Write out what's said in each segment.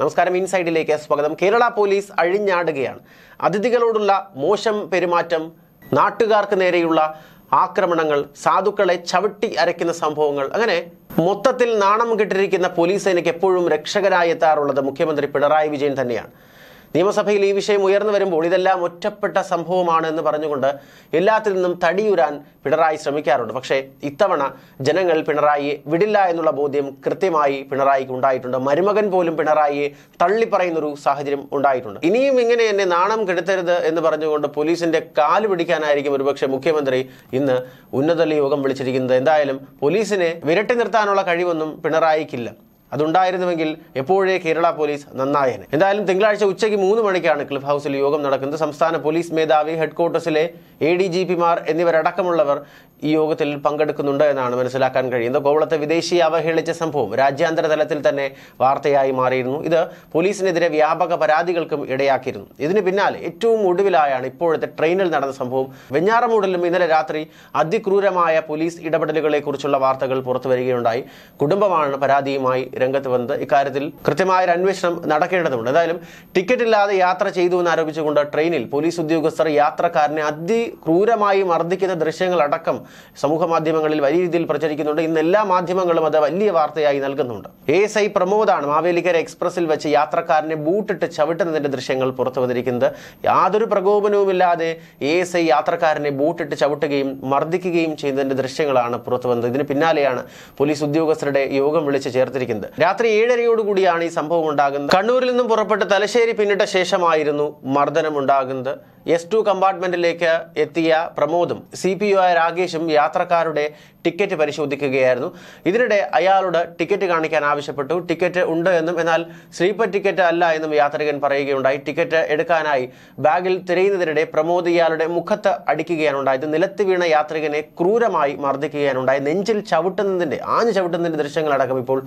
നമസ്കാരം ഇൻസൈഡിലേക്ക് സ്വാഗതം കേരള പോലീസ് അഴിഞ്ഞാടുകയാണ് അതിഥികളോടുള്ള മോശം പെരുമാറ്റം നാട്ടുകാർക്ക് നേരെയുള്ള ആക്രമണങ്ങൾ സാധുക്കളെ ചവിട്ടി അരയ്ക്കുന്ന സംഭവങ്ങൾ അങ്ങനെ മൊത്തത്തിൽ നാണം കിട്ടിരിക്കുന്ന പോലീസ് സേനയ്ക്ക് എപ്പോഴും രക്ഷകരായി മുഖ്യമന്ത്രി പിണറായി വിജയൻ തന്നെയാണ് നിയമസഭയിൽ ഈ വിഷയം ഉയർന്നു വരുമ്പോൾ ഇതെല്ലാം ഒറ്റപ്പെട്ട സംഭവമാണ് എന്ന് പറഞ്ഞുകൊണ്ട് എല്ലാത്തിൽ നിന്നും തടിയുരാൻ പിണറായി ശ്രമിക്കാറുണ്ട് പക്ഷേ ഇത്തവണ ജനങ്ങൾ പിണറായിയെ വിടില്ല എന്നുള്ള ബോധ്യം കൃത്യമായി പിണറായിക്ക് ഉണ്ടായിട്ടുണ്ട് മരുമകൻ പോലും പിണറായിയെ തള്ളിപ്പറയുന്നൊരു സാഹചര്യം ഉണ്ടായിട്ടുണ്ട് ഇനിയും ഇങ്ങനെ എന്നെ നാണം കെടുത്തരുത് എന്ന് പറഞ്ഞുകൊണ്ട് പോലീസിന്റെ കാല് പിടിക്കാനായിരിക്കും ഒരുപക്ഷെ മുഖ്യമന്ത്രി ഇന്ന് ഉന്നതതല യോഗം വിളിച്ചിരിക്കുന്നത് എന്തായാലും പോലീസിനെ വിരട്ടി നിർത്താനുള്ള കഴിവൊന്നും പിണറായിക്കില്ല അതുണ്ടായിരുന്നുവെങ്കിൽ എപ്പോഴേ കേരള പോലീസ് നന്നായേനെ എന്തായാലും തിങ്കളാഴ്ച ഉച്ചയ്ക്ക് മൂന്ന് മണിക്കാണ് ക്ലിഫ് ഹൗസിൽ യോഗം നടക്കുന്നത് സംസ്ഥാന പോലീസ് മേധാവി ഹെഡ്ക്വാർട്ടേഴ്സിലെ എ ഡി ജി പിമാർ എന്നിവരടക്കമുള്ളവർ ഈ യോഗത്തിൽ പങ്കെടുക്കുന്നുണ്ട് എന്നാണ് മനസ്സിലാക്കാൻ കഴിയുന്നത് കോവളത്തെ വിദേശിയെ അവഹേളിച്ച സംഭവം രാജ്യാന്തര തലത്തിൽ തന്നെ വാർത്തയായി മാറിയിരുന്നു ഇത് പോലീസിനെതിരെ വ്യാപക പരാതികൾക്കും ഇടയാക്കിയിരുന്നു ഇതിന് പിന്നാലെ ഏറ്റവും ഒടുവിലായാണ് ഇപ്പോഴത്തെ ട്രെയിനിൽ നടന്ന സംഭവം വെഞ്ഞാറമൂടലും ഇന്നലെ രാത്രി അതിക്രൂരമായ പോലീസ് കുറിച്ചുള്ള വാർത്തകൾ പുറത്തു വരികയുണ്ടായി കുടുംബമാണ് പരാതിയുമായി രംഗത്ത് വന്നത് ഇക്കാര്യത്തിൽ കൃത്യമായ ഒരു അന്വേഷണം നടക്കേണ്ടതുണ്ട് എന്തായാലും ടിക്കറ്റ് ഇല്ലാതെ യാത്ര ചെയ്തു എന്നാരോപിച്ചുകൊണ്ട് ട്രെയിനിൽ പോലീസ് ഉദ്യോഗസ്ഥർ യാത്രക്കാരനെ അതിക്രൂരമായി മർദ്ദിക്കുന്ന ദൃശ്യങ്ങളടക്കം സമൂഹ മാധ്യമങ്ങളിൽ വലിയ രീതിയിൽ പ്രചരിക്കുന്നുണ്ട് ഇന്ന് എല്ലാ മാധ്യമങ്ങളും അത് വലിയ വാർത്തയായി നൽകുന്നുണ്ട് എസ് ഐ പ്രമോദാണ് മാവേലിക്കര എക്സ്പ്രസിൽ വെച്ച് യാത്രക്കാരനെ ബൂട്ടിട്ട് ചവിട്ടുന്നതിന്റെ ദൃശ്യങ്ങൾ പുറത്തു വന്നിരിക്കുന്നത് യാതൊരു പ്രകോപനവുമില്ലാതെ എ എസ് ഐ യാത്രക്കാരനെ ബൂട്ടിട്ട് ചവിട്ടുകയും മർദ്ദിക്കുകയും ചെയ്യുന്നതിന്റെ ദൃശ്യങ്ങളാണ് പുറത്തു വന്നത് ഇതിന് പിന്നാലെയാണ് പോലീസ് ഉദ്യോഗസ്ഥരുടെ യോഗം വിളിച്ച് ചേർത്തിരിക്കുന്നത് രാത്രി ഏഴരയോടുകൂടിയാണ് ഈ സംഭവം ഉണ്ടാകുന്നത് കണ്ണൂരിൽ നിന്നും പുറപ്പെട്ട് തലശ്ശേരി പിന്നിട്ട ശേഷമായിരുന്നു മർദ്ദനം ഉണ്ടാകുന്നത് എസ് ടു കമ്പാർട്ട്മെന്റിലേക്ക് എത്തിയ പ്രമോദും സി പി യു ആയ രാകേഷും യാത്രക്കാരുടെ ടിക്കറ്റ് പരിശോധിക്കുകയായിരുന്നു ഇതിനിടെ അയാളോട് ടിക്കറ്റ് കാണിക്കാൻ ആവശ്യപ്പെട്ടു ടിക്കറ്റ് ഉണ്ട് എന്നും എന്നാൽ സ്ലീപ്പർ ടിക്കറ്റ് അല്ല എന്നും യാത്രികൻ പറയുകയുണ്ടായി ടിക്കറ്റ് എടുക്കാനായി ബാഗിൽ തിരയുന്നതിനിടെ പ്രമോദ് ഇയാളുടെ മുഖത്ത് അടിക്കുകയാണുണ്ടായത് നിലത്ത് വീണ യാത്രികനെ ക്രൂരമായി മർദ്ദിക്കുകയാണുണ്ടായി നെഞ്ചിൽ ചവിട്ടുന്നതിൻ്റെ ആഞ്ഞു ചവിട്ടുന്നതിൻ്റെ ദൃശ്യങ്ങളടക്കം ഇപ്പോൾ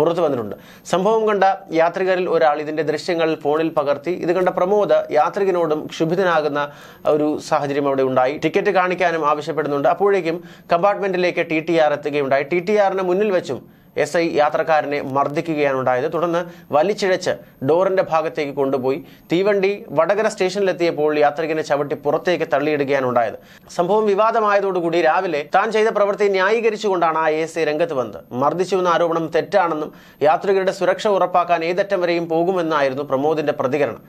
പുറത്തു വന്നിട്ടുണ്ട് സംഭവം കണ്ട യാത്രികരിൽ ഒരാൾ ഇതിൻ്റെ ദൃശ്യങ്ങൾ ഫോണിൽ പകർത്തി ഇത് കണ്ട പ്രമോദ് യാത്രികനോടും ക്ഷുഭിതനാകും ഉണ്ടാകുന്ന ഒരു സാഹചര്യം അവിടെ ഉണ്ടായി ടിക്കറ്റ് കാണിക്കാനും ആവശ്യപ്പെടുന്നുണ്ട് അപ്പോഴേക്കും കമ്പാർട്ട്മെന്റിലേക്ക് ടി ടി ആർ എത്തുകയുണ്ടായി ടി ടി ആറിന് മുന്നിൽ വെച്ചും എസ് ഐ യാത്രക്കാരനെ മർദ്ദിക്കുകയാണ് ഉണ്ടായത് തുടർന്ന് വലിച്ചിഴച്ച് ഡോറിന്റെ ഭാഗത്തേക്ക് കൊണ്ടുപോയി തീവണ്ടി വടകര സ്റ്റേഷനിലെത്തിയപ്പോൾ യാത്രികനെ ചവിട്ടി പുറത്തേക്ക് തള്ളിയിടുകയാണ് ഉണ്ടായത് സംഭവം വിവാദമായതോടുകൂടി രാവിലെ താൻ ചെയ്ത പ്രവൃത്തി ന്യായീകരിച്ചുകൊണ്ടാണ് ആ എസ് ഐ രംഗത്ത് വന്നത് മർദ്ദിച്ചുവെന്ന ആരോപണം തെറ്റാണെന്നും യാത്രികരുടെ സുരക്ഷ ഉറപ്പാക്കാൻ ഏതറ്റം വരെയും പോകുമെന്നായിരുന്നു പ്രമോദിന്റെ പ്രതികരണം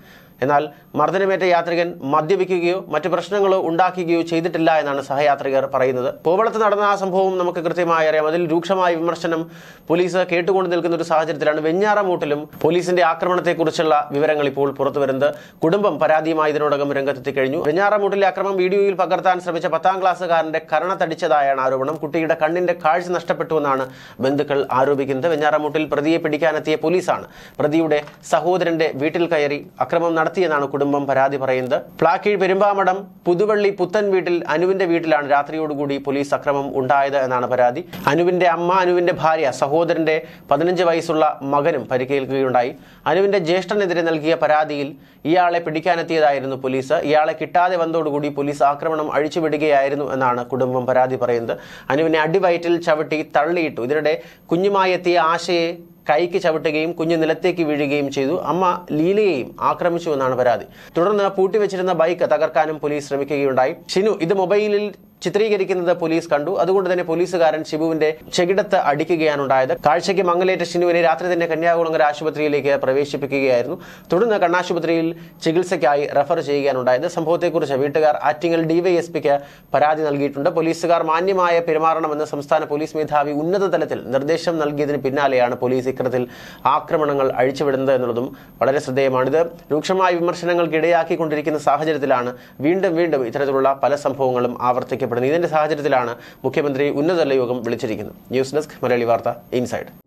എന്നാൽ മർദ്ദനമേറ്റ യാത്രികൻ മദ്യപിക്കുകയോ മറ്റു പ്രശ്നങ്ങളോ ഉണ്ടാക്കുകയോ ചെയ്തിട്ടില്ല എന്നാണ് സഹയാത്രികർ പറയുന്നത് പൂവളത്ത് നടന്ന ആ സംഭവം നമുക്ക് കൃത്യമായി അറിയാം അതിൽ രൂക്ഷമായ വിമർശനം പോലീസ് കേട്ടുകൊണ്ട് നിൽക്കുന്ന ഒരു സാഹചര്യത്തിലാണ് വെഞ്ഞാറമൂട്ടിലും പോലീസിന്റെ ആക്രമണത്തെക്കുറിച്ചുള്ള വിവരങ്ങൾ ഇപ്പോൾ പുറത്തു വരുന്നത് കുടുംബം പരാതിയുമായി ഇതിനോടകം രംഗത്തെത്തി കഴിഞ്ഞു വെഞ്ഞാറമൂട്ടിലെ അക്രമം വീഡിയോയിൽ പകർത്താൻ ശ്രമിച്ച പത്താം ക്ലാസ്സുകാരന്റെ കരണത്തടിച്ചതായാണ് ആരോപണം കുട്ടിയുടെ കണ്ണിന്റെ കാഴ്ച നഷ്ടപ്പെട്ടുവെന്നാണ് ബന്ധുക്കൾ ആരോപിക്കുന്നത് വെഞ്ഞാറമൂട്ടിൽ പ്രതിയെ പിടിക്കാനെത്തിയ പോലീസാണ് പ്രതിയുടെ സഹോദരന്റെ വീട്ടിൽ കയറി അക്രമം നടത്തിയെന്നാണ് കുടുംബം പരാതി പറയുന്നത് പ്ലാക്കീഴ് പെരുമ്പാമടം പുതുവള്ളി പുത്തൻ വീട്ടിൽ അനുവിന്റെ വീട്ടിലാണ് രാത്രിയോടുകൂടി പോലീസ് അക്രമം ഉണ്ടായത് എന്നാണ് പരാതി അനുവിന്റെ അമ്മ അനുവിന്റെ ഭാര്യ സഹോദരന്റെ പതിനഞ്ച് വയസ്സുള്ള മകനും പരിക്കേൽക്കുകയുണ്ടായി അനുവിന്റെ ജ്യേഷ്ഠനെതിരെ നൽകിയ പരാതിയിൽ ഇയാളെ പിടിക്കാനെത്തിയതായിരുന്നു പോലീസ് ഇയാളെ കിട്ടാതെ വന്നതോടുകൂടി പോലീസ് ആക്രമണം അഴിച്ചുവിടുകയായിരുന്നു എന്നാണ് കുടുംബം പരാതി പറയുന്നത് അനുവിനെ അടിവയറ്റിൽ ചവിട്ടി തള്ളിയിട്ടു ഇതിനിടെ കുഞ്ഞുമായെത്തിയ ആശയെ കൈക്ക് ചവിട്ടുകയും കുഞ്ഞ് നിലത്തേക്ക് വീഴുകയും ചെയ്തു അമ്മ ലീലയെയും ആക്രമിച്ചുവെന്നാണ് പരാതി തുടർന്ന് പൂട്ടിവെച്ചിരുന്ന ബൈക്ക് തകർക്കാനും പോലീസ് ശ്രമിക്കുകയുണ്ടായി ഷിനു ഇത് മൊബൈലിൽ ചിത്രീകരിക്കുന്നത് പോലീസ് കണ്ടു അതുകൊണ്ട് തന്നെ പോലീസുകാരൻ ശിബുവിന്റെ ചെകിടത്ത് അടിക്കുകയാണ് ഉണ്ടായത് കാഴ്ചയ്ക്ക് മംഗലേറ്റ ശിനുവിനെ രാത്രി തന്നെ കന്യാകുളങ്ങര ആശുപത്രിയിലേക്ക് പ്രവേശിപ്പിക്കുകയായിരുന്നു തുടർന്ന് കണ്ണാശുപത്രിയിൽ ചികിത്സയ്ക്കായി റെഫർ ചെയ്യുകയാണുണ്ടായത് സംഭവത്തെക്കുറിച്ച് വീട്ടുകാർ ആറ്റിങ്ങൽ ഡിവൈഎസ്പിക്ക് പരാതി നൽകിയിട്ടുണ്ട് പോലീസുകാർ മാന്യമായ പെരുമാറണമെന്ന് സംസ്ഥാന പോലീസ് മേധാവി ഉന്നത തലത്തിൽ നിർദ്ദേശം നൽകിയതിന് പിന്നാലെയാണ് പോലീസ് ഇക്കരത്തിൽ ആക്രമണങ്ങൾ അഴിച്ചുവിടുന്നത് എന്നുള്ളതും വളരെ ശ്രദ്ധേയമാണിത് രൂക്ഷമായ വിമർശനങ്ങൾക്ക് ഇടയാക്കിക്കൊണ്ടിരിക്കുന്ന സാഹചര്യത്തിലാണ് വീണ്ടും വീണ്ടും ഇത്തരത്തിലുള്ള പല സംഭവങ്ങളും ആവർത്തിക്കുന്നത് ആവശ്യപ്പെടുന്നത് ഇതിന്റെ സാഹചര്യത്തിലാണ് മുഖ്യമന്ത്രി ഉന്നതതല യോഗം വിളിച്ചിരിക്കുന്നത് ന്യൂസ് ഡെസ്ക് മലയാളി വാർത്ത ഇൻസൈഡ്